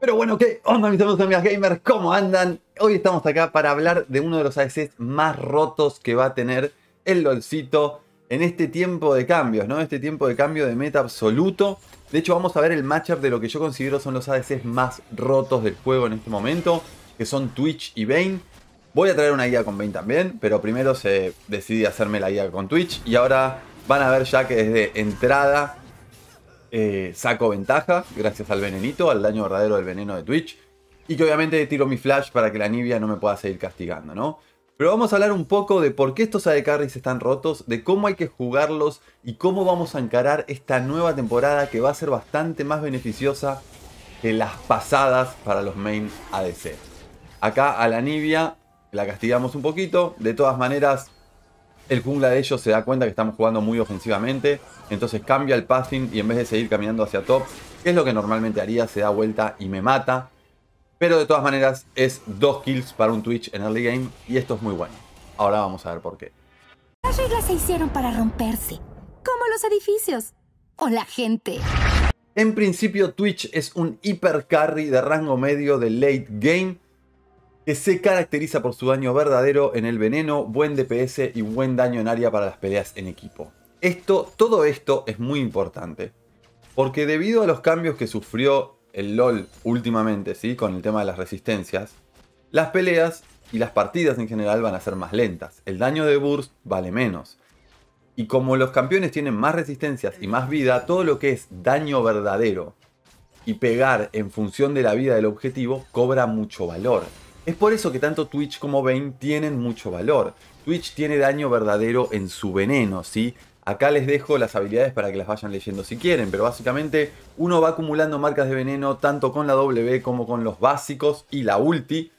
Pero bueno, ¿qué onda mis amigos amigas gamers? ¿Cómo andan? Hoy estamos acá para hablar de uno de los ADCs más rotos que va a tener el LOLcito en este tiempo de cambios, ¿no? Este tiempo de cambio de meta absoluto. De hecho, vamos a ver el matchup de lo que yo considero son los ADCs más rotos del juego en este momento, que son Twitch y Vayne. Voy a traer una guía con Vayne también, pero primero se decidí hacerme la guía con Twitch y ahora van a ver ya que desde entrada eh, saco ventaja gracias al venenito, al daño verdadero del veneno de Twitch. Y que obviamente tiro mi flash para que la Nibia no me pueda seguir castigando, ¿no? Pero vamos a hablar un poco de por qué estos AD Carries están rotos, de cómo hay que jugarlos y cómo vamos a encarar esta nueva temporada que va a ser bastante más beneficiosa que las pasadas para los main ADC. Acá a la Nibia la castigamos un poquito, de todas maneras el jungla de ellos se da cuenta que estamos jugando muy ofensivamente, entonces cambia el passing y en vez de seguir caminando hacia top, que es lo que normalmente haría, se da vuelta y me mata. Pero de todas maneras es dos kills para un Twitch en early game y esto es muy bueno. Ahora vamos a ver por qué. Las reglas se hicieron para romperse, como los edificios o la gente. En principio Twitch es un hiper carry de rango medio de late game que se caracteriza por su daño verdadero en el veneno, buen DPS y buen daño en área para las peleas en equipo. Esto, todo esto es muy importante, porque debido a los cambios que sufrió el LOL últimamente, ¿sí? con el tema de las resistencias, las peleas y las partidas en general van a ser más lentas, el daño de burst vale menos. Y como los campeones tienen más resistencias y más vida, todo lo que es daño verdadero y pegar en función de la vida del objetivo cobra mucho valor. Es por eso que tanto Twitch como Vein tienen mucho valor. Twitch tiene daño verdadero en su veneno, ¿sí? Acá les dejo las habilidades para que las vayan leyendo si quieren, pero básicamente uno va acumulando marcas de veneno tanto con la W como con los básicos y la ulti.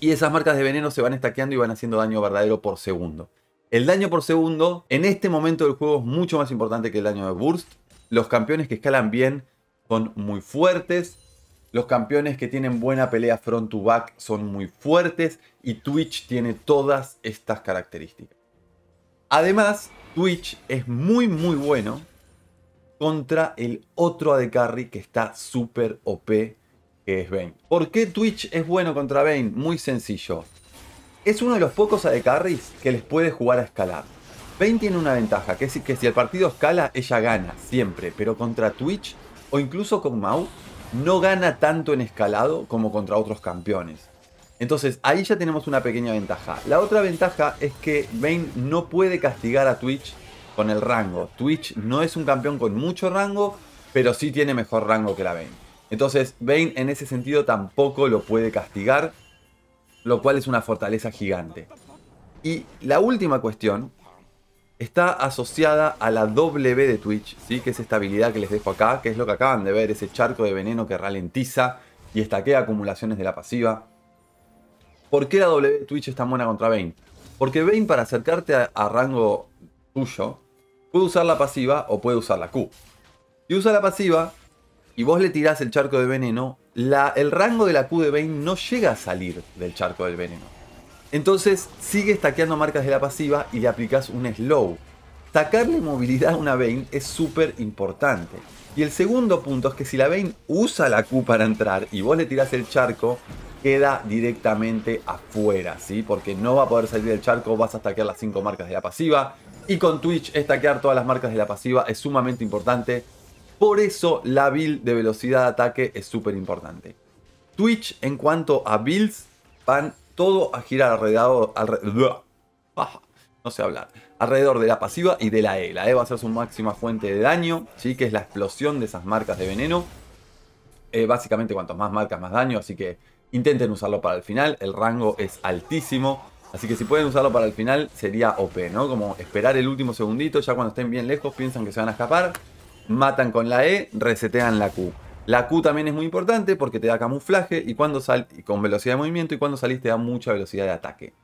Y esas marcas de veneno se van estaqueando y van haciendo daño verdadero por segundo. El daño por segundo en este momento del juego es mucho más importante que el daño de burst. Los campeones que escalan bien son muy fuertes los campeones que tienen buena pelea front to back son muy fuertes y Twitch tiene todas estas características. Además, Twitch es muy muy bueno contra el otro AD Carry que está súper OP, que es Vayne. ¿Por qué Twitch es bueno contra Vayne? Muy sencillo. Es uno de los pocos AD Carries que les puede jugar a escalar. Vayne tiene una ventaja, que es que si el partido escala, ella gana, siempre. Pero contra Twitch, o incluso con Mau, no gana tanto en escalado como contra otros campeones. Entonces ahí ya tenemos una pequeña ventaja. La otra ventaja es que Vayne no puede castigar a Twitch con el rango. Twitch no es un campeón con mucho rango, pero sí tiene mejor rango que la Vayne. Entonces Vayne en ese sentido tampoco lo puede castigar, lo cual es una fortaleza gigante. Y la última cuestión está asociada a la W de Twitch, ¿sí? que es esta habilidad que les dejo acá, que es lo que acaban de ver, ese charco de veneno que ralentiza y estaquea acumulaciones de la pasiva. ¿Por qué la W de Twitch es tan buena contra Vayne? Porque Vayne para acercarte a, rango tuyo, puede usar la pasiva o puede usar la Q. Si usa la pasiva y vos le tirás el charco de veneno, la, el rango de la Q de Vayne no llega a salir del charco del veneno. Entonces sigue stackeando marcas de la pasiva y le aplicas un slow. Sacarle movilidad a una vein es súper importante. Y el segundo punto es que si la vein usa la Q para entrar y vos le tirás el charco, queda directamente afuera, ¿sí? Porque no va a poder salir del charco, vas a stackear las 5 marcas de la pasiva. Y con Twitch, stackear todas las marcas de la pasiva es sumamente importante. Por eso la build de velocidad de ataque es súper importante. Twitch en cuanto a builds van todo a alrededor, alrededor, no sé hablar, alrededor de la pasiva y de la E. La E va a ser su máxima fuente de daño, ¿sí? que es la explosión de esas marcas de veneno. Eh, básicamente, cuanto más marcas, más daño, así que intenten usarlo para el final. El rango es altísimo. Así que si pueden usarlo para el final sería OP, ¿no? Como esperar el último segundito, ya cuando estén bien lejos piensan que se van a escapar, matan con la E, resetean la Q. La Q también es muy importante porque te da camuflaje y cuando sal con velocidad de movimiento y cuando salís te da mucha velocidad de ataque.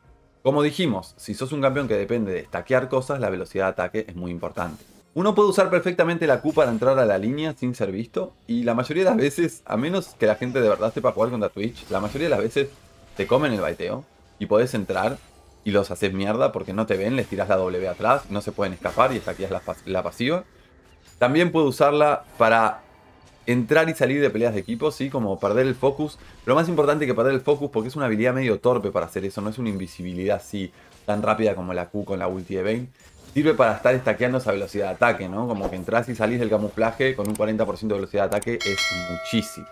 Como dijimos, si sos un campeón que depende de stackear cosas, la velocidad de ataque es muy importante. Uno puede usar perfectamente la Q para entrar a la línea sin ser visto y la mayoría de las veces, a menos que la gente de verdad esté para jugar contra Twitch, la mayoría de las veces te comen el baiteo y podés entrar y los haces mierda porque no te ven, les tiras la W atrás, no se pueden escapar y stackeas la, la pasiva. También puedo usarla para entrar y salir de peleas de equipo, ¿sí? Como perder el focus. Lo más importante que perder el focus porque es una habilidad medio torpe para hacer eso. No es una invisibilidad así tan rápida como la Q con la ulti de Bane. Sirve para estar estaqueando esa velocidad de ataque, ¿no? Como que entras y salís del camuflaje con un 40% de velocidad de ataque es muchísimo.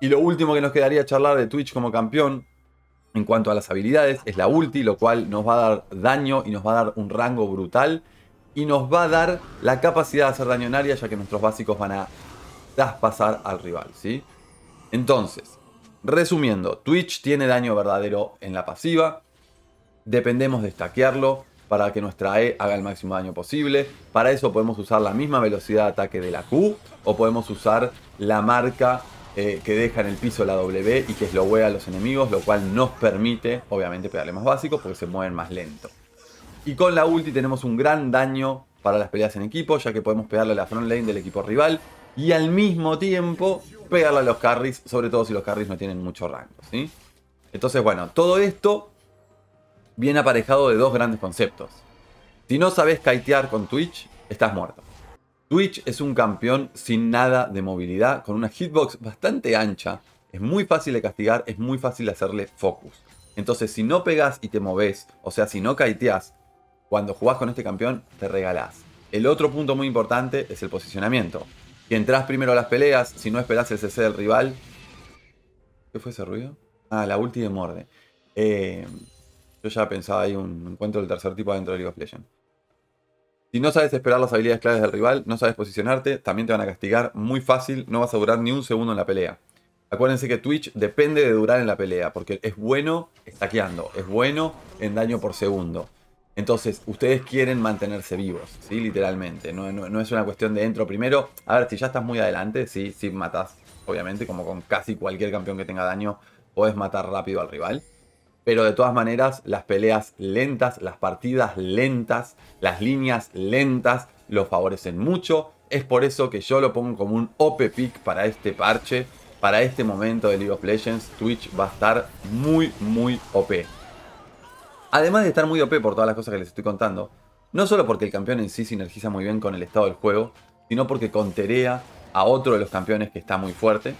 Y lo último que nos quedaría charlar de Twitch como campeón en cuanto a las habilidades es la ulti, lo cual nos va a dar daño y nos va a dar un rango brutal y nos va a dar la capacidad de hacer daño en área, ya que nuestros básicos van a pasar al rival, ¿sí? Entonces, resumiendo, Twitch tiene daño verdadero en la pasiva, dependemos de stackearlo para que nuestra E haga el máximo daño posible. Para eso podemos usar la misma velocidad de ataque de la Q o podemos usar la marca eh, que deja en el piso la W y que slowea a los enemigos, lo cual nos permite, obviamente, pegarle más básico porque se mueven más lento. Y con la ulti tenemos un gran daño para las peleas en equipo, ya que podemos pegarle a la front lane del equipo rival y al mismo tiempo pegarle a los carries, sobre todo si los carries no tienen mucho rango, ¿sí? Entonces, bueno, todo esto viene aparejado de dos grandes conceptos. Si no sabes kitear con Twitch, estás muerto. Twitch es un campeón sin nada de movilidad, con una hitbox bastante ancha, es muy fácil de castigar, es muy fácil hacerle focus. Entonces, si no pegas y te moves, o sea, si no kiteas, cuando jugás con este campeón, te regalás. El otro punto muy importante es el posicionamiento. Si entras primero a las peleas, si no esperas el CC del rival. ¿Qué fue ese ruido? Ah, la ulti de morde. Eh, yo ya pensaba ahí un encuentro del tercer tipo dentro de League of Legends. Si no sabes esperar las habilidades claves del rival, no sabes posicionarte, también te van a castigar muy fácil, no vas a durar ni un segundo en la pelea. Acuérdense que Twitch depende de durar en la pelea, porque es bueno estaqueando, es bueno en daño por segundo. Entonces, ustedes quieren mantenerse vivos, ¿sí? Literalmente. No, es una cuestión de entro primero. A ver, si ya estás muy adelante, sí, sí matas, obviamente, como con casi cualquier campeón que tenga daño, podés matar rápido al rival. Pero de todas maneras, las peleas lentas, las partidas lentas, las líneas lentas, lo favorecen mucho. Es por eso que yo lo pongo como un OP pick para este parche. Para este momento de League of Legends, Twitch va a estar muy, muy OP. Además de estar muy OP por todas las cosas que les estoy contando, no solo porque el campeón en sí sinergiza muy bien con el estado del juego, sino porque conterea a otro de los campeones que está muy fuerte.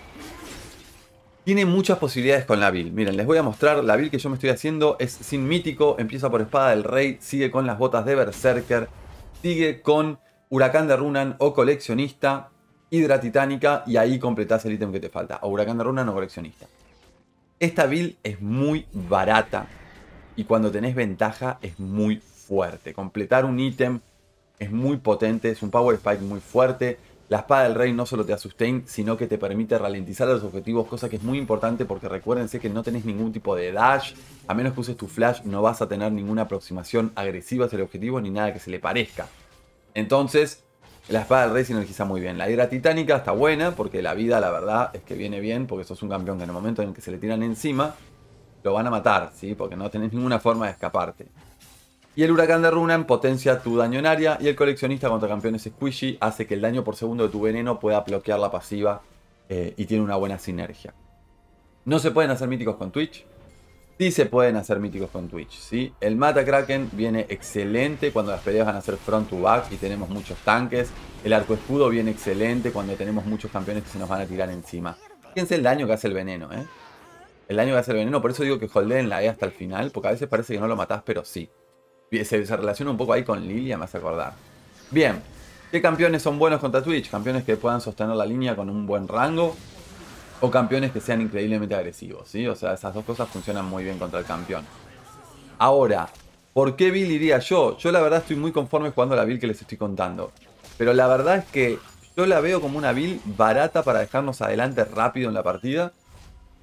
Tiene muchas posibilidades con la build. Miren, les voy a mostrar. La build que yo me estoy haciendo es sin mítico. Empieza por espada del rey. Sigue con las botas de berserker. Sigue con huracán de runan o coleccionista. Hidra titánica. Y ahí completás el ítem que te falta. O huracán de runan o coleccionista. Esta build es muy barata. Y cuando tenés ventaja es muy fuerte. Completar un ítem es muy potente, es un power spike muy fuerte. La espada del rey no solo te da sino que te permite ralentizar los objetivos, cosa que es muy importante porque recuérdense que no tenés ningún tipo de dash, a menos que uses tu flash no vas a tener ninguna aproximación agresiva hacia el objetivo ni nada que se le parezca. Entonces, la espada del rey sinergiza muy bien. La hidra titánica está buena porque la vida la verdad es que viene bien porque sos un campeón que en el momento en el que se le tiran encima lo van a matar, ¿sí? Porque no tenés ninguna forma de escaparte. Y el huracán de Runan potencia tu daño en área y el coleccionista contra campeones Squishy hace que el daño por segundo de tu veneno pueda bloquear la pasiva eh, y tiene una buena sinergia. No se pueden hacer míticos con Twitch. Sí se pueden hacer míticos con Twitch, ¿sí? El Mata Kraken viene excelente cuando las peleas van a ser front to back y tenemos muchos tanques. El Arco Escudo viene excelente cuando tenemos muchos campeones que se nos van a tirar encima. Fíjense el daño que hace el veneno, ¿eh? El daño va a ser veneno, por eso digo que Holden la E hasta el final, porque a veces parece que no lo matás, pero sí. Se, relaciona un poco ahí con Lilia, me hace acordar. Bien, ¿qué campeones son buenos contra Twitch? Campeones que puedan sostener la línea con un buen rango, o campeones que sean increíblemente agresivos, ¿sí? O sea, esas dos cosas funcionan muy bien contra el campeón. Ahora, ¿por qué Bill iría yo? Yo la verdad estoy muy conforme jugando la Bill que les estoy contando. Pero la verdad es que yo la veo como una Bill barata para dejarnos adelante rápido en la partida.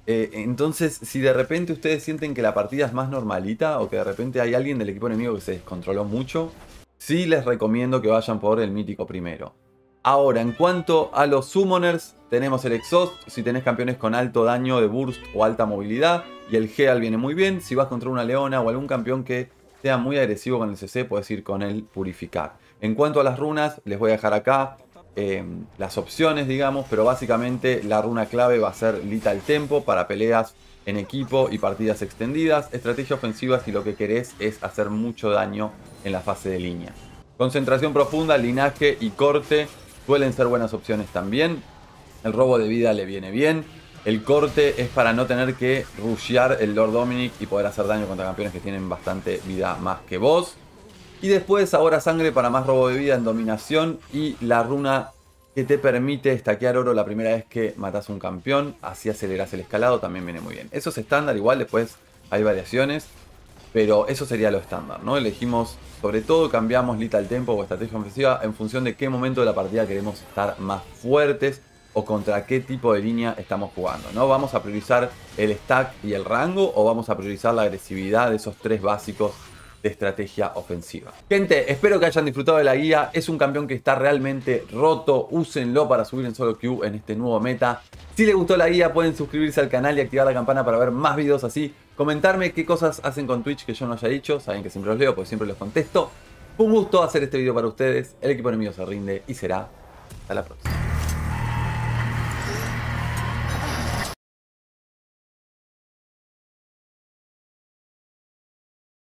Eh, entonces, si de repente ustedes sienten que la partida es más normalita o que de repente hay alguien del equipo enemigo que se descontroló mucho, sí les recomiendo que vayan por el mítico primero. Ahora, en cuanto a los summoners, tenemos el exhaust, si tenés campeones con alto daño de burst o alta movilidad, y el heal viene muy bien, si vas contra una leona o algún campeón que sea muy agresivo con el CC, puedes ir con el purificar. En cuanto a las runas, les voy a dejar acá Em, las opciones, digamos, pero básicamente la runa clave va a ser el Tempo para peleas en equipo y partidas extendidas, estrategia ofensiva si lo que querés es hacer mucho daño en la fase de línea. Concentración profunda, linaje y corte suelen ser buenas opciones también. El robo de vida le viene bien. El corte es para no tener que rushear el Lord Dominic y poder hacer daño contra campeones que tienen bastante vida más que vos. Y después ahora Sangre para más robo de vida en dominación y la runa que te permite estaquear oro la primera vez que matas un campeón. Así aceleras el escalado, también viene muy bien. Eso es estándar igual, después hay variaciones. Pero eso sería lo estándar, ¿no? Elegimos, sobre todo cambiamos el Tempo o estrategia ofensiva en función de qué momento de la partida queremos estar más fuertes o contra qué tipo de línea estamos jugando, ¿no? ¿Vamos a priorizar el stack y el rango o vamos a priorizar la agresividad de esos tres básicos estrategia ofensiva. Gente, espero que hayan disfrutado de la guía. Es un campeón que está realmente roto. Úsenlo para subir en solo q en este nuevo meta. Si les gustó la guía, pueden suscribirse al canal y activar la campana para ver más videos así. Comentarme qué cosas hacen con Twitch que yo no haya dicho. Saben que siempre los leo, porque siempre los contesto. un gusto hacer este video para ustedes. El equipo enemigo se rinde y será hasta la próxima.